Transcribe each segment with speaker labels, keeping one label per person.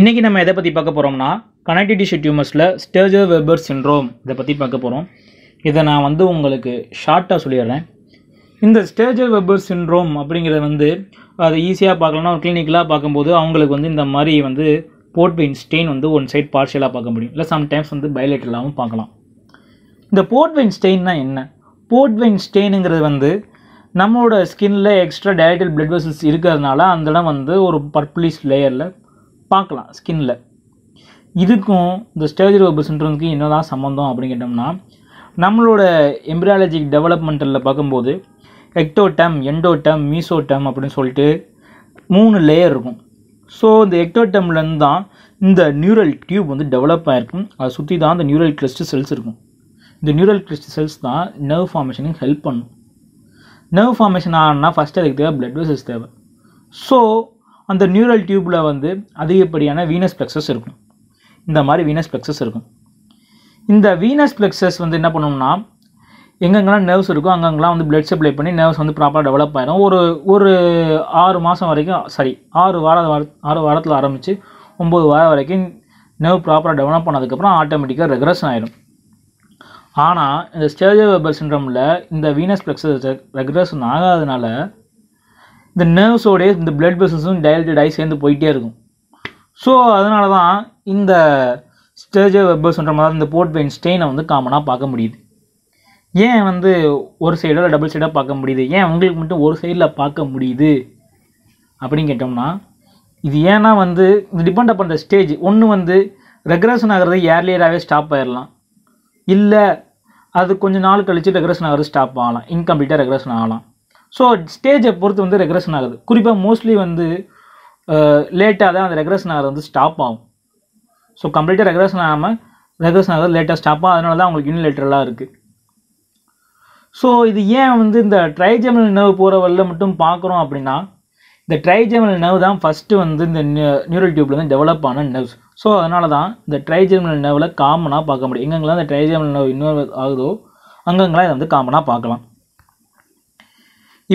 Speaker 1: இன்றைக்கி நம்ம எதை பற்றி பார்க்க போகிறோம்னா கனெக்டிவ் டிஷ்யூ டியூமர்ஸில் ஸ்டேஜோ வெபர் சின்ரோம் இதை பற்றி பார்க்க போகிறோம் இதை நான் வந்து உங்களுக்கு ஷார்ட்டாக சொல்லிடுறேன் இந்த ஸ்டேஜர் வெபர் சின்ரோம் அப்படிங்கிறத வந்து அது ஈஸியாக பார்க்கலன்னா ஒரு கிளினிக்கலாக பார்க்கும்போது அவங்களுக்கு வந்து இந்த மாதிரி வந்து வெயின் ஸ்டெயின் வந்து ஒன் சைட் பார்ஷியலாக பார்க்க முடியும் இல்லை சம்டைம்ஸ் வந்து பயோலேட்டரலாகவும் பார்க்கலாம் இந்த வெயின் ஸ்டெயின்னா என்ன வெயின் ஸ்டெயினுங்கிறது வந்து நம்மளோட ஸ்கின்ல எக்ஸ்ட்ரா டேரக்டட் பிளட் வெசல்ஸ் இருக்கிறதுனால அந்த இடம் வந்து ஒரு பர்பிளிஷ் லேயரில் பார்க்கலாம் ஸ்கின்ல இதுக்கும் இந்த ஸ்டேஜ் ரோபர் சிண்ட்ரோம்க்கு என்ன தான் சம்மந்தம் அப்படின்னு கேட்டோம்னா நம்மளோட எம்பிராலஜிக் டெவலப்மெண்டலில் பார்க்கும்போது எக்டோட்டம் எண்டோட்டம் மீசோட்டம் அப்படின்னு சொல்லிட்டு மூணு லேயர் இருக்கும் ஸோ இந்த எக்டோட்டம்லேருந்து தான் இந்த நியூரல் டியூப் வந்து டெவலப் ஆகிருக்கும் அதை சுற்றி தான் இந்த நியூரல் கிளஸ்ட் செல்ஸ் இருக்கும் இந்த நியூரல் கிளஸ்ட் செல்ஸ் தான் நர்வ் ஃபார்மேஷனுக்கு ஹெல்ப் பண்ணும் நர்வ் ஃபார்மேஷன் ஆனால் ஃபஸ்ட்டு அதுக்கு தேவை பிளட் வெசல்ஸ் தேவை ஸோ அந்த நியூரல் டியூப்பில் வந்து அதிகப்படியான வீனஸ் ப்ளெக்ஸஸ் இருக்கும் இந்த மாதிரி வீனஸ் ப்ளெக்ஸஸ் இருக்கும் இந்த வீனஸ் ப்ளெக்ஸஸ் வந்து என்ன பண்ணணும்னா எங்கெங்கெல்லாம் நர்வ்ஸ் இருக்கும் அங்கங்கெல்லாம் வந்து பிளட் சப்ளை பண்ணி நர்வ்ஸ் வந்து ப்ராப்பராக டெவலப் ஆகிடும் ஒரு ஒரு ஆறு மாதம் வரைக்கும் சாரி ஆறு வார ஆறு வாரத்தில் ஆரம்பித்து ஒம்பது வாரம் வரைக்கும் நர்வ் ப்ராப்பராக டெவலப் பண்ணதுக்கப்புறம் ஆட்டோமேட்டிக்காக ரெக்ரஸ் ஆகிடும் ஆனால் இந்த ஸ்டேஜ் வெபர் சின்ரமில் இந்த வீனஸ் பிளக்ஸஸ் ரெகுலேஷன் ஆகாதனால இந்த நர்வ்ஸோடைய இந்த பிளட் வெசல்ஸும் டைல்டட் ஆகி சேர்ந்து போயிட்டே இருக்கும் ஸோ அதனால தான் இந்த ஸ்டேஜ் வெபர் சின்ரம் அதாவது இந்த போர்ட் பெயின் ஸ்டெயினை வந்து காமனாக பார்க்க முடியுது ஏன் வந்து ஒரு சைடோ இல்லை டபுள் சைடாக பார்க்க முடியுது ஏன் உங்களுக்கு மட்டும் ஒரு சைடில் பார்க்க முடியுது அப்படின்னு கேட்டோம்னா இது ஏன்னா வந்து இது டிபெண்ட் அப் பண்ணுற ஸ்டேஜ் ஒன்று வந்து ரெகுலேஷன் ஆகிறது ஏர்லியராகவே ஸ்டாப் ஆயிடலாம் இல்லை அது கொஞ்சம் நாள் கழித்து ரெக்ரெஷன் ஆகிறது ஸ்டாப் ஆகலாம் இன்கம்ப்ளீட்டாக ரெக்ரெஷன் ஆகலாம் ஸோ ஸ்டேஜை பொறுத்து வந்து ரெக்ரெஷன் ஆகுது குறிப்பாக மோஸ்ட்லி வந்து லேட்டாக தான் அந்த ரெக்ரெஷன் ஆகிறது வந்து ஸ்டாப் ஆகும் ஸோ கம்ப்ளீட்டாக ரெக்ரெஷன் ஆகாமல் ரெக்ரெஷன் ஆகிறது லேட்டாக ஸ்டாப் ஆகும் அதனால தான் அவங்களுக்கு யூனிலேட்டரலாக இருக்குது ஸோ இது ஏன் வந்து இந்த ட்ரைஜமினல் நினைவு போகிற வழியில் மட்டும் பார்க்குறோம் அப்படின்னா இந்த ட்ரைஜெமினல் நர்வ் தான் ஃபஸ்ட்டு வந்து இந்த நியூரல் டியூப்பில் வந்து டெவலப் ஆன நர்வ்ஸ் ஸோ அதனால தான் இந்த ட்ரைஜெமினல் நர்வில் காமனாக பார்க்க முடியும் எங்கெங்கெல்லாம் இந்த ட்ரைஜெமினல் நர்வ் இன்வால்வ் ஆகுதோ அங்கங்கெல்லாம் இதை வந்து காமனாக பார்க்கலாம்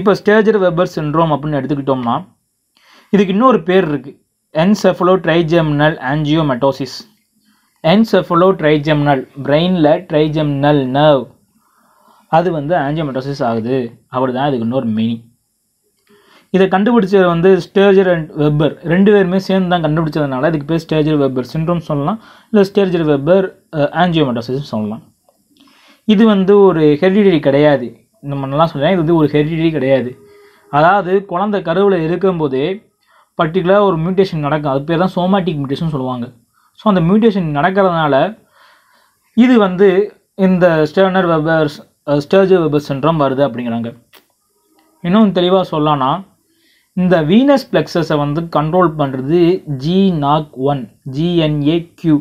Speaker 1: இப்போ ஸ்டேஜர் வெப்பர் சின்ரோம் அப்படின்னு எடுத்துக்கிட்டோம்னா இதுக்கு இன்னொரு பேர் இருக்குது encephalotrigeminal angiomatosis encephalotrigeminal பிரெயினில் ட்ரைஜெமினல் நர்வ் அது வந்து ஆன்ஜியோமெட்டோசிஸ் ஆகுது அப்படி தான் இதுக்கு இன்னொரு மீனிங் இதை கண்டுபிடிச்சது வந்து ஸ்டேஜர் அண்ட் வெப்பர் ரெண்டு பேருமே சேர்ந்து தான் கண்டுபிடிச்சதுனால இதுக்கு பேர் ஸ்டேஜர் வெப்பர் சின்ரோம் சொல்லலாம் இல்லை ஸ்டேஜர் வெப்பர் ஆன்ஜியோமெட்டோசிஸ் சொல்லலாம் இது வந்து ஒரு ஹெரிடிட்டி கிடையாது நம்ம நல்லா சொல்கிறேன் இது வந்து ஒரு ஹெரிடிட்டி கிடையாது அதாவது குழந்தை கருவில் இருக்கும்போதே பர்டிகுலராக ஒரு மியூட்டேஷன் நடக்கும் அது பேர் தான் சோமாட்டிக் மியூட்டேஷன் சொல்லுவாங்க ஸோ அந்த மியூட்டேஷன் நடக்கிறதுனால இது வந்து இந்த ஸ்டேர்னர் வெபர்ஸ் ஸ்டேர்ஜர் வெபர் சென்றம் வருது அப்படிங்கிறாங்க இன்னும் தெளிவாக சொல்லலான்னா இந்த வீனஸ் பிளெக்ஸஸை வந்து கண்ட்ரோல் பண்ணுறது ஜி நாக் ஒன் ஜிஎன்ஏ கியூ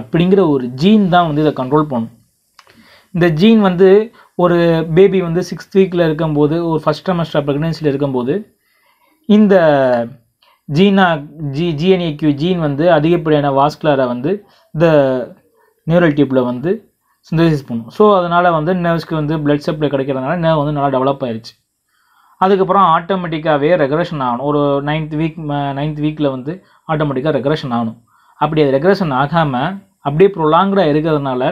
Speaker 1: அப்படிங்கிற ஒரு ஜீன் தான் வந்து இதை கண்ட்ரோல் பண்ணும் இந்த ஜீன் வந்து ஒரு பேபி வந்து சிக்ஸ்த் வீக்கில் இருக்கும்போது ஒரு ஃபஸ்ட் செமஸ்டர் ப்ரெக்னென்சியில் இருக்கும்போது இந்த ஜீனா ஜி ஜிஎன்ஏ கியூ ஜீன் வந்து அதிகப்படியான வாஸ்குலரை வந்து இந்த நியூரல் டியூப்பில் வந்து சிந்தசிஸ் பண்ணும் ஸோ அதனால் வந்து நர்வ்ஸ்க்கு வந்து பிளட் சப்ளை கிடைக்கிறதுனால நர்வ் வந்து நல்லா டெவலப் ஆயிடுச்சு அதுக்கப்புறம் ஆட்டோமேட்டிக்காகவே ரெக்ரெஷன் ஆகணும் ஒரு நைன்த் வீக் நைன்த் வீக்கில் வந்து ஆட்டோமேட்டிக்காக ரெக்ரெஷன் ஆகணும் அப்படி அது ரெக்ரெஷன் ஆகாமல் அப்படியே ப்ரொலாங்கடாக இருக்கிறதுனால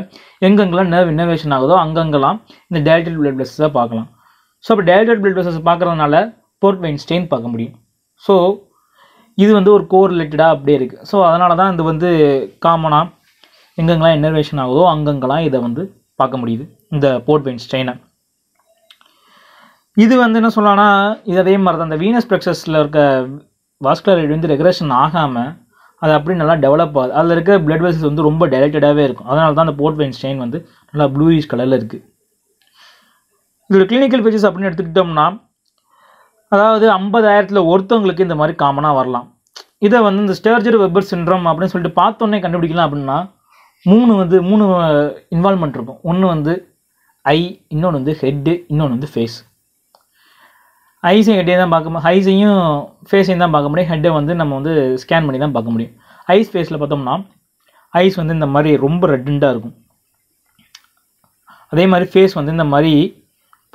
Speaker 1: எங்கெங்கெல்லாம் நர்வ் இன்னோவேஷன் ஆகுதோ அங்கங்கெல்லாம் இந்த டேரக்டட் பிளட் தான் பார்க்கலாம் ஸோ அப்போ டேரக்டட் பிளட் ப்ளஸ்ஸை பார்க்குறதுனால போர்ட் வெயின் ஸ்டெயின் பார்க்க முடியும் ஸோ இது வந்து ஒரு கோர் ரிலேட்டடாக அப்படியே இருக்குது ஸோ அதனால தான் இது வந்து காமனாக எங்கெங்கெல்லாம் இன்னர்வேஷன் ஆகுதோ அங்கங்கெல்லாம் இதை வந்து பார்க்க முடியுது இந்த போர்ட் வெயின் ஸ்ட்ரெயினை இது வந்து என்ன சொல்லலாம்னா இது அதே மாதிரி தான் அந்த வீனஸ் பிரெக்சஸில் இருக்க வாஸ்குலரைட் வந்து ரெக்ரேஷன் ஆகாமல் அது அப்படி நல்லா டெவலப் ஆகுது அதில் இருக்கிற பிளட் வெசல்ஸ் வந்து ரொம்ப டைரக்டடாகவே இருக்கும் அதனால தான் அந்த போர்ட் வெயின் ஸ்டெயின் வந்து நல்லா ப்ளூயிஷ் கலரில் இருக்குது இதோட கிளினிக்கல் ஃபீச்சர்ஸ் அப்படின்னு எடுத்துக்கிட்டோம்னா அதாவது ஐம்பதாயிரத்தில் ஒருத்தவங்களுக்கு இந்த மாதிரி காமனாக வரலாம் இதை வந்து இந்த ஸ்டேர்ஜர் வெப்பர் சின்ரம் அப்படின்னு சொல்லிட்டு பார்த்தோன்னே கண்டுபிடிக்கலாம் அப்படின்னா மூணு வந்து மூணு இன்வால்மெண்ட் இருக்கும் ஒன்று வந்து ஐ இன்னொன்று வந்து ஹெட்டு இன்னொன்று வந்து ஃபேஸ் ஐஸையும் ஹெட்டையும் தான் பார்க்க முடியும் ஐஸையும் ஃபேஸையும் தான் பார்க்க முடியும் ஹெட்டை வந்து நம்ம வந்து ஸ்கேன் பண்ணி தான் பார்க்க முடியும் ஐஸ் ஃபேஸில் பார்த்தோம்னா ஐஸ் வந்து இந்த மாதிரி ரொம்ப ரெட்டுண்டாக இருக்கும் அதே மாதிரி ஃபேஸ் வந்து இந்த மாதிரி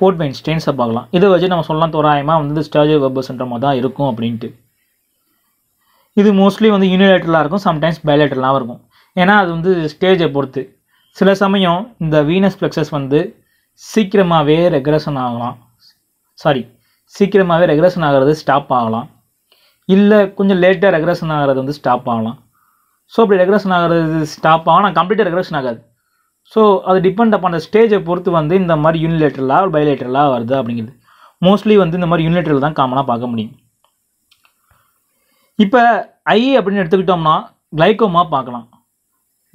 Speaker 1: போர்ட் பெயின் ஸ்டெயின்ஸை பார்க்கலாம் இதை வச்சு நம்ம சொல்லலாம் தோராயமாக வந்து ஸ்டாஜோ வெப்பர்ஸ்ன்ற மாதிரி தான் இருக்கும் அப்படின்ட்டு இது மோஸ்ட்லி வந்து யூனிலேட்டரலாக இருக்கும் சம்டைம்ஸ் பயலேட்டரலாகவும் இருக்கும் ஏன்னா அது வந்து ஸ்டேஜை பொறுத்து சில சமயம் இந்த வீனஸ் ஃப்ளெக்ஸஸ் வந்து சீக்கிரமாகவே ரெக்ரெஷன் ஆகலாம் சாரி சீக்கிரமாகவே ரெக்ரஷன் ஆகிறது ஸ்டாப் ஆகலாம் இல்லை கொஞ்சம் லேட்டாக ரெக்ரஷன் ஆகிறது வந்து ஸ்டாப் ஆகலாம் ஸோ அப்படி ரெக்ரஷன் ஆகிறது ஸ்டாப் ஆகும் ஆனால் கம்ப்ளீட்டாக ரெக்ரஷன் ஆகாது ஸோ அது டிபெண்ட் அப்பான் அந்த ஸ்டேஜை பொறுத்து வந்து இந்த மாதிரி யூனிலேட்டரலாக பயோலேட்டரலாக வருது அப்படிங்கிறது மோஸ்ட்லி வந்து இந்த மாதிரி யூனிலேட்டரில் தான் காமனாக பார்க்க முடியும் இப்போ ஐ அப்படின்னு எடுத்துக்கிட்டோம்னா கிளைக்கோமா பார்க்கலாம்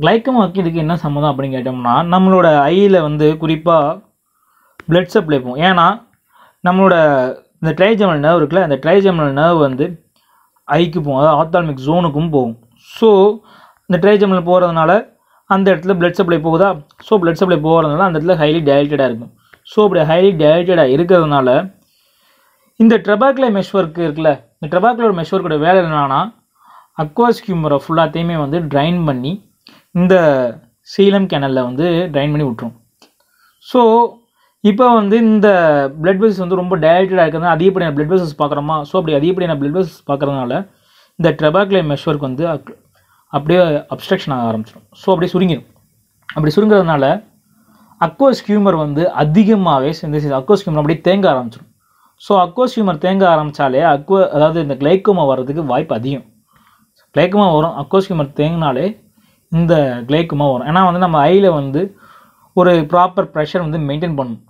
Speaker 1: கிளைக்கோமாக்கு இதுக்கு என்ன சம்மந்தம் அப்படின்னு கேட்டோம்னா நம்மளோட ஐயில் வந்து குறிப்பாக ப்ளட் சப்ளை போகும் ஏன்னா நம்மளோட இந்த ட்ரைஜமல் நர்வ் இருக்குல்ல அந்த ட்ரைஜமல் நர்வ் வந்து ஐக்கு போகும் அதாவது ஆத்தாமிக் ஜோனுக்கும் போகும் ஸோ இந்த ட்ரைஜமல் போகிறதுனால அந்த இடத்துல பிளட் சப்ளை போகுதா ஸோ பிளட் சப்ளை போகிறதுனால அந்த இடத்துல ஹைலி டயல்டடாக இருக்கும் ஸோ அப்படி ஹைலி டயல்டடாக இருக்கிறதுனால இந்த ட்ரபாக்லை ஒர்க் இருக்குல்ல இந்த ட்ரபாக்லோட மெஷ்வர்க்கோட வேலை என்னென்னா அக்வாஸ் கியூமரை ஃபுல்லாத்தையுமே வந்து ட்ரைன் பண்ணி இந்த சீலம் கேனலில் வந்து ட்ரைன் பண்ணி விட்டுரும் ஸோ இப்போ வந்து இந்த பிளட் வெசல்ஸ் வந்து ரொம்ப டைலேட்டடாக இருக்கிறதுனால அதிகப்படியான பிளட் வெசல்ஸ் பார்க்குறோமா ஸோ அப்படி அதிகப்படியான பிளட் வெசல்ஸ் பார்க்குறதுனால இந்த ட்ரெபாக்லை மெஷ்வர்க் வந்து அப்படியே அப்ஸ்ட்ரக்ஷன் ஆக ஆரம்பிச்சிடும் ஸோ அப்படியே சுருங்கிடும் அப்படி சுருங்கிறதுனால அக்வோஸ் ஹியூமர் வந்து அதிகமாகவே சிந்தசிஸ் அக்கோஸ் ஹியூமர் அப்படியே தேங்க ஆரம்பிச்சிடும் ஸோ அக்கோஸ் ஹியூமர் தேங்க ஆரம்பித்தாலே அக்வோ அதாவது இந்த கிளைக்கோமா வர்றதுக்கு வாய்ப்பு அதிகம் கிளைக்கோமா வரும் அக்கோஸ் ஹியூமர் தேங்கினாலே இந்த கிளைக்கோமா வரும் ஏன்னா வந்து நம்ம ஐயில் வந்து ஒரு ப்ராப்பர் ப்ரெஷர் வந்து மெயின்டைன் பண்ணணும்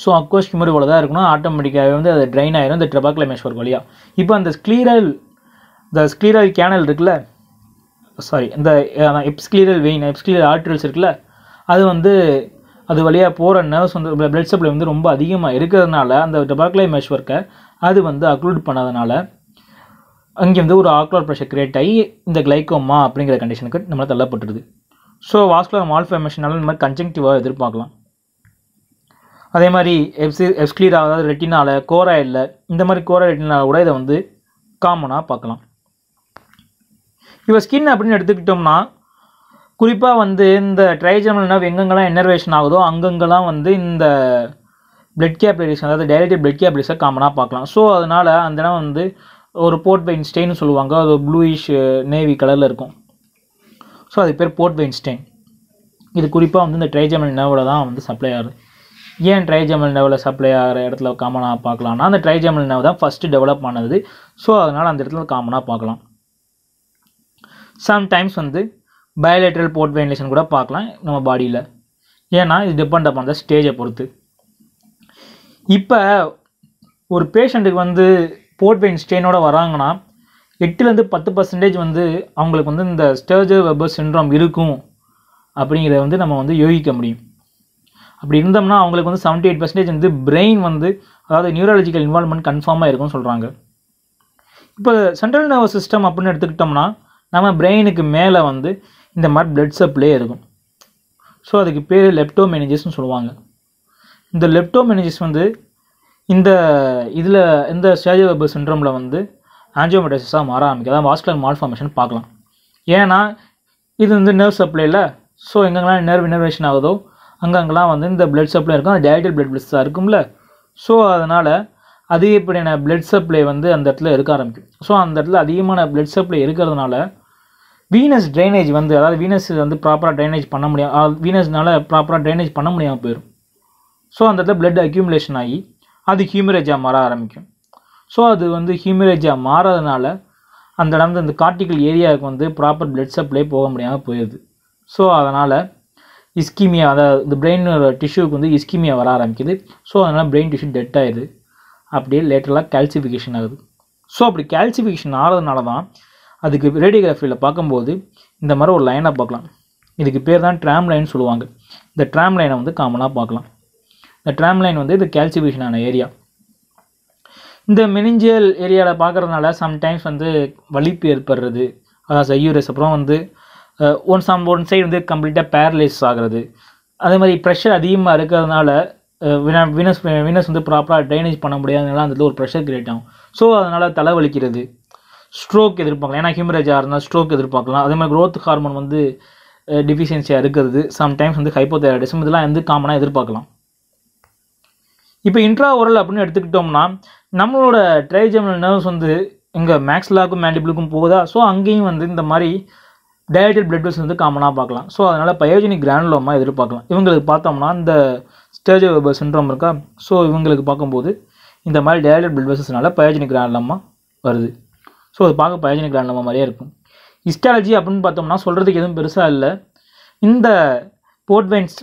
Speaker 1: ஸோ அப்கோர்ஸ் ஹியூமர் இவ்வளோ தான் இருக்கணும் ஆட்டோமேட்டிக்காகவே வந்து அது ட்ரைன் ஆயிரும் இந்த ட்ரபாக்லமேஸ்வர் வழியாக இப்போ அந்த ஸ்க்ளீரல் இந்த ஸ்க்ளீரல் கேனல் இருக்குல்ல சாரி இந்த எப்ஸ்க்ளீரல் வெயின் எப்ஸ்க்ளீரல் ஆர்ட்ரில்ஸ் இருக்குல்ல அது வந்து அது வழியாக போகிற நர்வ்ஸ் வந்து பிளட் சப்ளை வந்து ரொம்ப அதிகமாக இருக்கிறதுனால அந்த டபாக்லைமேஷ் ஒர்க்கை அது வந்து அக்ளூட் பண்ணாதனால அங்கே வந்து ஒரு ஆக்லோர் ப்ரெஷர் கிரியேட் ஆகி இந்த கிளைக்கோமா அப்படிங்கிற கண்டிஷனுக்கு நம்மளால் தள்ளப்பட்டுருது ஸோ வாஸ்குலர் மால்ஃபர்மேஷனால் இந்த மாதிரி கன்ஜெக்டிவாக எதிர்பார்க்கலாம் அதே மாதிரி எப்சி எப்ஸ்க்ளீரா அதாவது ரெட்டினால் இல்லை இந்த மாதிரி கோரா ரெட்டினால் கூட இதை வந்து காமனாக பார்க்கலாம் இப்போ ஸ்கின் அப்படின்னு எடுத்துக்கிட்டோம்னா குறிப்பாக வந்து இந்த ட்ரைஜமினா எங்கெங்கெல்லாம் என்னர்வேஷன் ஆகுதோ அங்கங்கெல்லாம் வந்து இந்த பிளட் கேப்லரிஸ் அதாவது டைரக்டட் பிளட் கேப்லரிஸை காமனாக பார்க்கலாம் ஸோ அதனால் அந்த இடம் வந்து ஒரு போர்ட் வெயின் ஸ்டெயின் சொல்லுவாங்க அது ப்ளூயிஷ் நேவி கலரில் இருக்கும் ஸோ அது பேர் போர்ட் வெயின் ஸ்டெயின் இது குறிப்பாக வந்து இந்த ட்ரைஜமின் நர்வில் தான் வந்து சப்ளை ஆகுது ஏன் ட்ரைஜமல் நெவலை சப்ளை ஆகிற இடத்துல காமனாக பார்க்கலாம்னா அந்த ட்ரைஜமல் நெவ் தான் ஃபஸ்ட்டு டெவலப் ஆனது ஸோ அதனால் அந்த இடத்துல காமனாக பார்க்கலாம் சம்டைம்ஸ் வந்து பயோலேட்ரல் போர்ட் வெயின்லேஷன் கூட பார்க்கலாம் நம்ம பாடியில் ஏன்னா இது டிபெண்ட் அப் த ஸ்டேஜை பொறுத்து இப்போ ஒரு பேஷண்ட்டுக்கு வந்து போர்ட் வெயின் ஸ்டெயினோட வராங்கன்னா எட்டுலேருந்து பத்து பர்சன்டேஜ் வந்து அவங்களுக்கு வந்து இந்த ஸ்டேஜ் வெப்பர் சின்ட்ரோம் இருக்கும் அப்படிங்கிறத வந்து நம்ம வந்து யோகிக்க முடியும் அப்படி இருந்தோம்னா அவங்களுக்கு வந்து செவன்ட்டி எயிட் பர்சன்டேஜ் வந்து பிரெயின் வந்து அதாவது நியூரலஜிக்கல் இன்வால்மெண்ட் கன்ஃபார்மாக இருக்கும்னு சொல்கிறாங்க இப்போ சென்ட்ரல் நர்வஸ் சிஸ்டம் அப்படின்னு எடுத்துக்கிட்டோம்னா நம்ம பிரெயினுக்கு மேலே வந்து இந்த மாதிரி பிளட் சப்ளே இருக்கும் ஸோ அதுக்கு பேர் லெப்டோ லெப்டோமெனேஜஸ்னு சொல்லுவாங்க இந்த லெப்டோ மெனேஜஸ் வந்து இந்த இதில் இந்த ஸ்டேஜ் வெப்பர் சின்ட்ரமில் வந்து ஆன்ஜியோமெட்டாசிஸாக மாற ஆரம்பிக்கும் அதான் வாஸ்குலர் மால்ஃபார்மேஷன் பார்க்கலாம் ஏன்னா இது வந்து நர்வ் இல்லை ஸோ எங்கெங்கெல்லாம் நர்வ் இனர்வேஷன் ஆகுதோ அங்கங்கெல்லாம் வந்து இந்த பிளட் சப்ளை இருக்கும் அது டயட்டல் பிளட் தான் இருக்கும்ல ஸோ அதனால் அதிகப்படியான பிளட் சப்ளை வந்து அந்த இடத்துல இருக்க ஆரம்பிக்கும் ஸோ அந்த இடத்துல அதிகமான பிளட் சப்ளை இருக்கிறதுனால வீனஸ் ட்ரைனேஜ் வந்து அதாவது வீனஸ் வந்து ப்ராப்பராக ட்ரைனேஜ் பண்ண முடியாது வீனஸ்னால ப்ராப்பராக ட்ரைனேஜ் பண்ண முடியாமல் போயிடும் ஸோ அந்த இடத்துல பிளட் அக்யூமுலேஷன் ஆகி அது ஹியூமரேஜாக மாற ஆரம்பிக்கும் ஸோ அது வந்து ஹியூமரேஜாக மாறதுனால அந்த இடத்துல இந்த கார்டிக்கல் ஏரியாவுக்கு வந்து ப்ராப்பர் பிளட் சப்ளை போக முடியாமல் போயிடுது ஸோ அதனால் இஸ்கிமியா அதாவது இந்த பிரெயினோட டிஷ்யூக்கு வந்து இஸ்கிமியா வர ஆரம்பிக்குது ஸோ அதனால் பிரெயின் டிஷ்யூ டெட் ஆகிடுது அப்படியே லேட்டரெலாம் கால்சிஃபிகேஷன் ஆகுது ஸோ அப்படி கால்சிஃபிகேஷன் ஆகிறதுனால தான் அதுக்கு ரேடியோகிராஃபியில் பார்க்கும்போது இந்த மாதிரி ஒரு லைனாக பார்க்கலாம் இதுக்கு பேர் தான் ட்ராம் லைன் சொல்லுவாங்க இந்த ட்ராம் லைனை வந்து காமனாக பார்க்கலாம் இந்த ட்ராம் லைன் வந்து இது கால்சிஃபிகேஷன் ஆன ஏரியா இந்த மெனிஞ்சியல் ஏரியாவில் பார்க்குறதுனால சம்டைம்ஸ் வந்து வலிப்பு ஏற்படுறது அதான் செய்யூரஸ் அப்புறம் வந்து ஒன் சம் ஒன் சைடு வந்து கம்ப்ளீட்டாக பேரலைஸ் ஆகிறது அதே மாதிரி ப்ரெஷர் அதிகமாக இருக்கிறதுனால வினஸ் வினஸ் வந்து ப்ராப்பராக ட்ரைனேஜ் பண்ண முடியாதனால அந்த ஒரு ப்ரெஷர் கிரியேட் ஆகும் ஸோ அதனால் தலைவலிக்கிறது ஸ்ட்ரோக் எதிர்பார்க்கலாம் ஏன்னா ஹியூமரேஜாக இருந்தால் ஸ்ட்ரோக் எதிர்பார்க்கலாம் அதே மாதிரி க்ரோத் ஹார்மோன் வந்து டிஃபிஷியன்சியாக இருக்கிறது சம்டைம்ஸ் வந்து ஹைப்போதைராய்டிசம் இதெல்லாம் வந்து காமனாக எதிர்பார்க்கலாம் இப்போ இன்ட்ரா ஓரல் அப்படின்னு எடுத்துக்கிட்டோம்னா நம்மளோட ட்ரைஜமினல் நர்வ்ஸ் வந்து இங்கே மேக்ஸ்லாக்கும் மேண்டிபிளுக்கும் போகுதா ஸோ அங்கேயும் வந்து இந்த மாதிரி டயட்டட் பிளட் வெல்ஸ் வந்து காமனாக பார்க்கலாம் ஸோ அதனால் பயோஜெனிக் கிரானுலோமா எதிர்பார்க்கலாம் இவங்களுக்கு பார்த்தோம்னா இந்த ஸ்டேஜ் சின்ட்ரோம் இருக்கா ஸோ இவங்களுக்கு பார்க்கும்போது இந்த மாதிரி டயட்டட் பிளட் வெல்ஸஸ்னால பயோஜெனிக் கிரானுலோமா வருது ஸோ அது பார்க்க பயோஜெனிக் கிரானுலோமா மாதிரியே இருக்கும் ஹிஸ்டாலஜி அப்படின்னு பார்த்தோம்னா சொல்கிறதுக்கு எதுவும் பெருசாக இல்லை இந்த போர்ட்வைன்ஸ்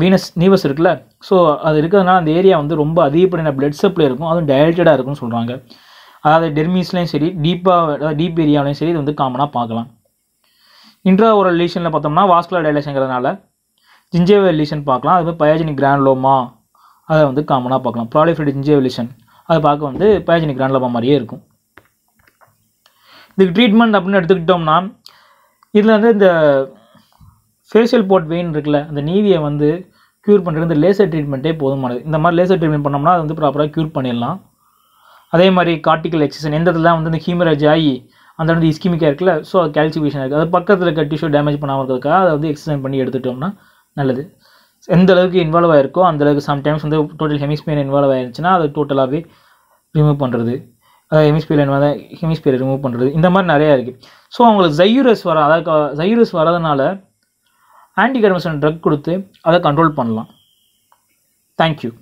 Speaker 1: வீனஸ் நீவஸ் இருக்குல்ல ஸோ அது இருக்கிறதுனால அந்த ஏரியா வந்து ரொம்ப அதிகப்படியான பிளட் சப்ளை இருக்கும் அதுவும் டயல்டடாக இருக்கும்னு சொல்கிறாங்க அதாவது டெர்மிஸ்லேயும் சரி டீப்பாக டீப் ஏரியாவிலையும் சரி இது வந்து காமனாக பார்க்கலாம் இன்ட்ரா ஒரு லீஷனில் பார்த்தோம்னா வாஸ்குலர் டைலேஷங்கிறதுனால ஜிஞ்சேவல் லீஷன் பார்க்கலாம் அது மாதிரி பயாஜினிக் கிராண்ட்லோமா அதை வந்து காமனாக பார்க்கலாம் ப்ராலிஃபைடு ஜிஞ்சேவல் லீஷன் அதை பார்க்க வந்து பயாஜினிக் கிராண்ட்லோமா மாதிரியே இருக்கும் இதுக்கு ட்ரீட்மெண்ட் அப்படின்னு எடுத்துக்கிட்டோம்னா இதில் வந்து இந்த ஃபேஷியல் போட் வெயின் இருக்குல்ல அந்த நீவியை வந்து க்யூர் பண்ணுறது இந்த லேசர் ட்ரீட்மெண்ட்டே போதுமானது இந்த மாதிரி லேசர் ட்ரீட்மெண்ட் பண்ணோம்னா அது வந்து ப்ராப்பராக க்யூர் பண்ணிடலாம் அதே மாதிரி கார்டிக்கல் எக்ஸசன் எந்த இதெல்லாம் வந்து இந்த ஹீமரேஜ் ஆகி அந்த வந்து இஸ்கிமிக்காக இருக்குல்ல ஸோ அது கேல்சிஃபிகேஷன் இருக்குது அது பக்கத்தில் இருக்க டிஷ்யூ டேமேஜ் பண்ணாமல் இருக்கிறதுக்காக அதை வந்து எக்ஸசைஸ் பண்ணி எடுத்துட்டோம்னா நல்லது எந்த அளவுக்கு இன்வால்வ் ஆயிருக்கோ அந்தளவுக்கு சம்டைம்ஸ் வந்து டோட்டல் ஹெமிஸ்பியர் இன்வால்வ் ஆயிருச்சுன்னா அதை டோட்டலாகவே ரிமூவ் பண்ணுறது ஹெமிஸ்பியர் என்ன ஹெமிஸ்பியர் ரிமூவ் பண்ணுறது இந்த மாதிரி நிறையா இருக்குது ஸோ அவங்களுக்கு ஜையூரஸ் வர அதாவது ஜையூரஸ் வரதுனால ஆன்டிகர்மசன் ட்ரக் கொடுத்து அதை கண்ட்ரோல் பண்ணலாம் தேங்க்யூ